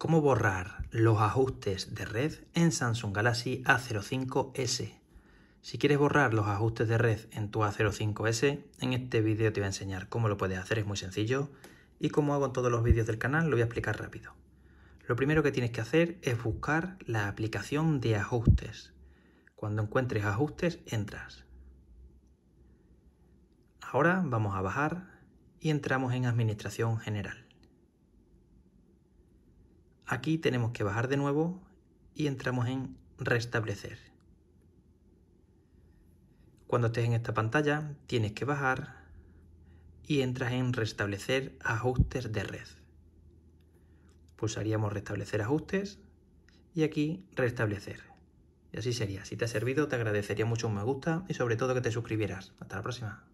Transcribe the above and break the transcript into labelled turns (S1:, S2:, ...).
S1: cómo borrar los ajustes de red en Samsung Galaxy A05s. Si quieres borrar los ajustes de red en tu A05s, en este vídeo te voy a enseñar cómo lo puedes hacer, es muy sencillo, y como hago en todos los vídeos del canal lo voy a explicar rápido. Lo primero que tienes que hacer es buscar la aplicación de ajustes. Cuando encuentres ajustes, entras. Ahora vamos a bajar y entramos en Administración General. Aquí tenemos que bajar de nuevo y entramos en restablecer. Cuando estés en esta pantalla tienes que bajar y entras en restablecer ajustes de red. Pulsaríamos restablecer ajustes y aquí restablecer. Y así sería. Si te ha servido te agradecería mucho un me gusta y sobre todo que te suscribieras. Hasta la próxima.